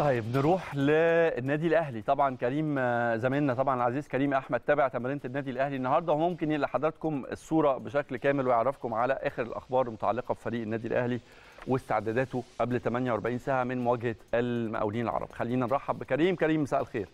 طيب نروح للنادي الاهلي طبعا كريم زميلنا طبعا العزيز كريم احمد تابع تمرينه النادي الاهلي النهارده وممكن ينقل لحضراتكم الصوره بشكل كامل ويعرفكم على اخر الاخبار المتعلقه بفريق النادي الاهلي واستعداداته قبل 48 ساعه من مواجهه المقاولين العرب خلينا نرحب بكريم كريم مساء الخير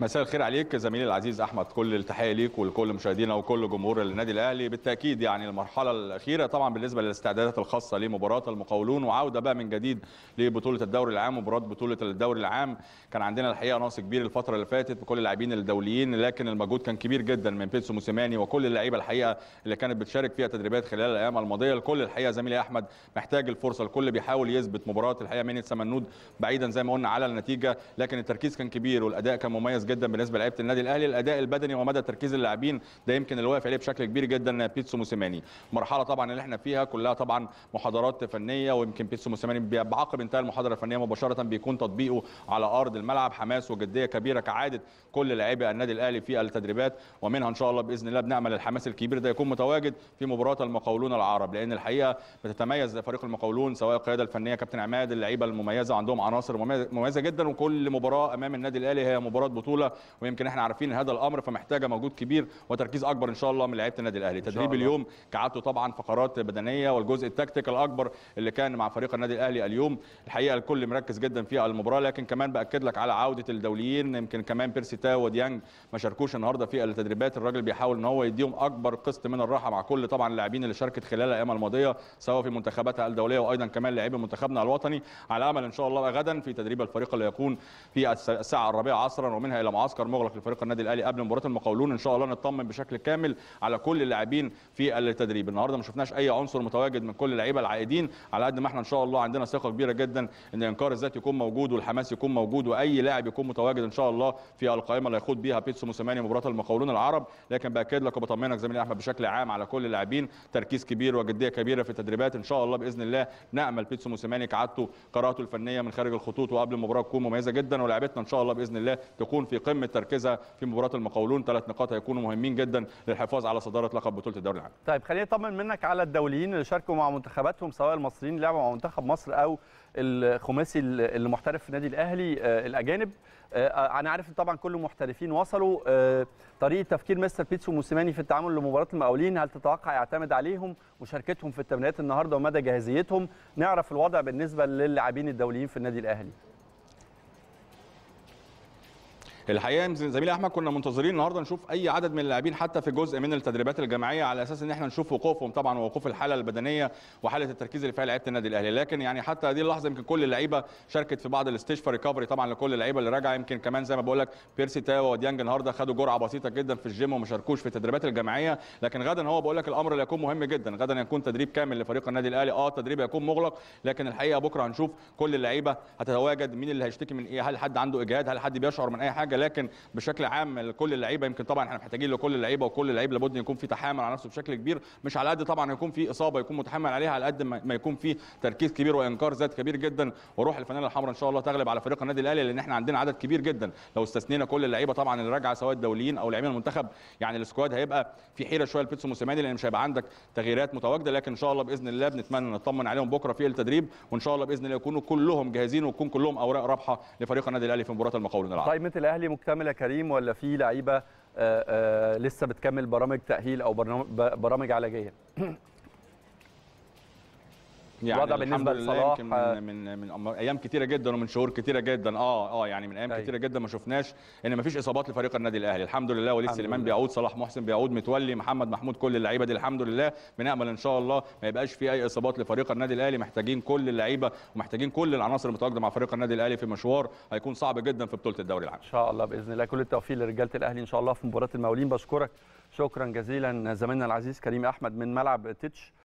مساء الخير عليك زميلي العزيز احمد كل التحيه ليك ولكل مشاهدينا وكل جمهور النادي الاهلي بالتاكيد يعني المرحله الاخيره طبعا بالنسبه للاستعدادات الخاصه لمباراه المقاولون وعوده بقى من جديد لبطوله الدوري العام مباراه بطوله الدوري العام كان عندنا الحقيقه نقص كبير الفتره اللي فاتت بكل اللاعبين الدوليين لكن المجهود كان كبير جدا من بيتسو موسيماني وكل اللعيبه الحقيقه اللي كانت بتشارك فيها تدريبات خلال الايام الماضيه الكل الحقيقه زميلي احمد محتاج الفرصه الكل بيحاول يثبت مباراه الحقيقه من السمنود بعيدا زي ما قلنا على النتيجه لكن التركيز كان كبير والاداء كان مميز ممتاز جدا بالنسبه لعيبه النادي الاهلي الاداء البدني ومدى تركيز اللاعبين ده يمكن اللي واقف عليه بشكل كبير جدا بيتسو موسيماني مرحله طبعا اللي احنا فيها كلها طبعا محاضرات فنيه ويمكن بيتسو موسيماني بعقب انتهاء المحاضره الفنيه مباشره بيكون تطبيقه على ارض الملعب حماس وجديه كبيره كعاده كل لاعبي النادي الاهلي في التدريبات ومنها ان شاء الله باذن الله بنعمل الحماس الكبير ده يكون متواجد في مباراه المقاولون العرب لان الحقيقه بتتميز فريق المقاولون سواء القياده الفنيه كابتن عماد اللعيبه المميزه عندهم عناصر مميزه جدا وكل مباراه امام النادي الاهلي هي مباراه بطوله البطوله ويمكن احنا عارفين هذا الامر فمحتاجه مجهود كبير وتركيز اكبر ان شاء الله من لعيبه النادي الاهلي تدريب اليوم كعادته طبعا فقرات بدنيه والجزء التكتيك الاكبر اللي كان مع فريق النادي الاهلي اليوم الحقيقه الكل مركز جدا في المباراه لكن كمان باكد لك على عوده الدوليين يمكن كمان بيرسي تاو وديانج ما شاركوش النهارده في التدريبات الراجل بيحاول ان هو يديهم اكبر قسط من الراحه مع كل طبعا اللاعبين اللي شاركت خلال الايام الماضيه سواء في منتخباتها الدوليه وايضا كمان لاعبي منتخبنا الوطني على امل ان شاء الله غدا في تدريب الفريق اللي يكون في الساعه الرابعه عصرا ومنها الى معسكر مغلق لفريق النادي الاهلي قبل مباراه المقاولون ان شاء الله نطمن بشكل كامل على كل اللاعبين في التدريب النهارده ما شفناش اي عنصر متواجد من كل اللعيبه العائدين على قد ما احنا ان شاء الله عندنا ثقه كبيره جدا ان انكار الذات يكون موجود والحماس يكون موجود واي لاعب يكون متواجد ان شاء الله في القائمه اللي هيخوض بيها بيتسو موسيماني مباراه المقاولون العرب لكن باكد لك وبطمنك زميلي احمد بشكل عام على كل اللاعبين تركيز كبير وجديه كبيره في التدريبات ان شاء الله باذن الله نامل بيتسو موسيماني كعادته قراءته الفنيه من خارج الخطوط وقبل المباراه تكون مميزه جدا ولاعبتنا ان شاء الله باذن الله تكون في في قمه تركيزها في مباراه المقاولون ثلاث نقاط هيكونوا مهمين جدا للحفاظ على صداره لقب بطوله الدوري العام. طيب خلينا نطمن منك على الدوليين اللي شاركوا مع منتخباتهم سواء المصريين لعبوا مع منتخب مصر او الخماسي المحترف في النادي الاهلي آه، الاجانب آه، انا عارف طبعا كل المحترفين وصلوا آه، طريقه تفكير مستر بيتسو موسيماني في التعامل لمباراه المقاولين هل تتوقع يعتمد عليهم مشاركتهم في التمرينات النهارده ومدى جاهزيتهم نعرف الوضع بالنسبه للاعبين الدوليين في النادي الاهلي الحقيقه زميلي احمد كنا منتظرين النهارده نشوف اي عدد من اللاعبين حتى في جزء من التدريبات الجماعيه على اساس ان احنا نشوف وقوفهم طبعا ووقوف الحاله البدنيه وحاله التركيز اللي فيها لعيبه النادي الاهلي لكن يعني حتى هذه اللحظه يمكن كل اللعيبه شاركت في بعض الاستشفاء ريكفري طبعا لكل اللعيبه اللي راجعه يمكن كمان زي ما بقول لك بيرسي تاو وديانج النهارده خدوا جرعه بسيطه جدا في الجيم وما شاركوش في التدريبات الجماعيه لكن غدا هو بقول لك الامر اللي هيكون مهم جدا غدا هيكون تدريب كامل لفريق النادي الاهلي اه تدريب يكون مغلق لكن الحقيقه بكره هنشوف كل اللعيبه هتتواجد مين اللي هيشتكي من ايه هل حد عنده اجهاد هل حد بيشعر من اي حاجه حاجه لكن بشكل عام لكل اللعيبه يمكن طبعا احنا محتاجين لكل اللعيبه وكل لعيب لابد يكون في تحامل على نفسه بشكل كبير مش على قد طبعا يكون في اصابه يكون متحمل عليها على قد ما يكون في تركيز كبير وانكار ذات كبير جدا وروح الفانيله الحمراء ان شاء الله تغلب على فريق النادي الاهلي لان احنا عندنا عدد كبير جدا لو استثنينا كل اللعيبه طبعا اللي راجعه سواء الدوليين او لاعبين المنتخب يعني السكواد هيبقى في حيره شويه لبيتسو موسيماني لان مش هيبقى عندك تغييرات متواجده لكن ان شاء الله باذن الله بنتمنى نطمن عليهم بكره في التدريب وان شاء الله باذن الله يكونوا كلهم جاهزين ويكون كلهم اوراق رابحه لفريق النادي الاهلي في مباراه المقاولين العرب. طيب مثل الاهلي مكتمله كريم ولا في لعيبه آه، آه، لسه بتكمل برامج تاهيل او برامج علاجيه يعني الوضع بالنسبه لصلاح من, من من ايام كتيره جدا ومن شهور كتيره جدا اه اه يعني من ايام أي. طيب. كتيره جدا ما شفناش ان ما فيش اصابات لفريق النادي الاهلي الحمد لله وليد سليمان بيعود صلاح محسن بيعود متولي محمد محمود كل اللعيبه دي الحمد لله بنامل ان شاء الله ما يبقاش في اي اصابات لفريق النادي الاهلي محتاجين كل اللعيبه ومحتاجين كل العناصر المتواجده مع فريق النادي الاهلي في مشوار هيكون صعب جدا في بطوله الدوري العام ان شاء الله باذن الله كل التوفيق لرجاله الاهلي ان شاء الله في مباراه المقاولين بشكرك شكرا جزيلا زميلنا العزيز كريم احمد من ملعب تيتش